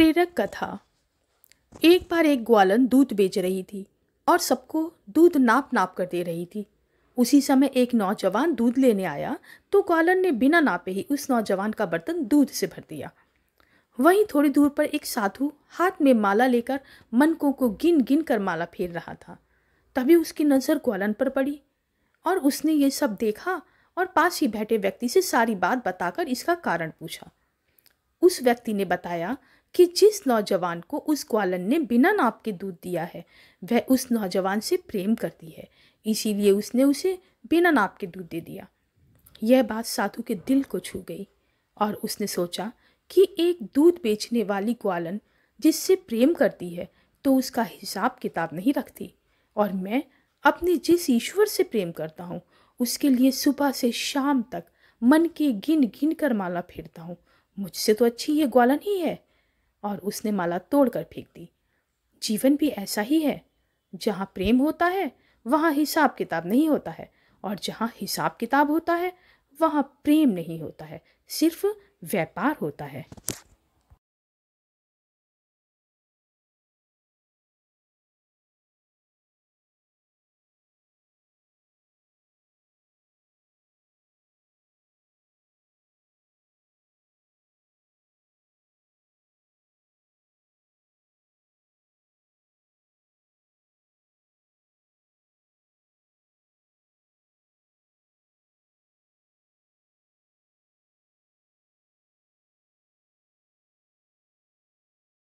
प्रेरक कथा एक बार एक ग्वालन दूध बेच रही थी और सबको दूध नाप नाप कर दे रही थी उसी समय एक नौजवान दूध लेने आया तो ग्वालन ने बिना नापे ही उस नौजवान का बर्तन दूध से भर दिया वहीं थोड़ी दूर पर एक साधु हाथ में माला लेकर मनकों को गिन गिन कर माला फेर रहा था तभी उसकी नज़र ग्वालन पर पड़ी और उसने ये सब देखा और पास ही बैठे व्यक्ति से सारी बात बताकर इसका कारण पूछा उस व्यक्ति ने बताया कि जिस नौजवान को उस ग्वालन ने बिना नाप के दूध दिया है वह उस नौजवान से प्रेम करती है इसीलिए उसने उसे बिना नाप के दूध दे दिया यह बात साधु के दिल को छू गई और उसने सोचा कि एक दूध बेचने वाली ग्वालन जिससे प्रेम करती है तो उसका हिसाब किताब नहीं रखती और मैं अपने जिस ईश्वर से प्रेम करता हूँ उसके लिए सुबह से शाम तक मन के गिन गिन कर माला फेरता हूँ मुझसे तो अच्छी ये ग्वालन ही है और उसने माला तोड़कर फेंक दी जीवन भी ऐसा ही है जहाँ प्रेम होता है वहाँ हिसाब किताब नहीं होता है और जहाँ हिसाब किताब होता है वहाँ प्रेम नहीं होता है सिर्फ व्यापार होता है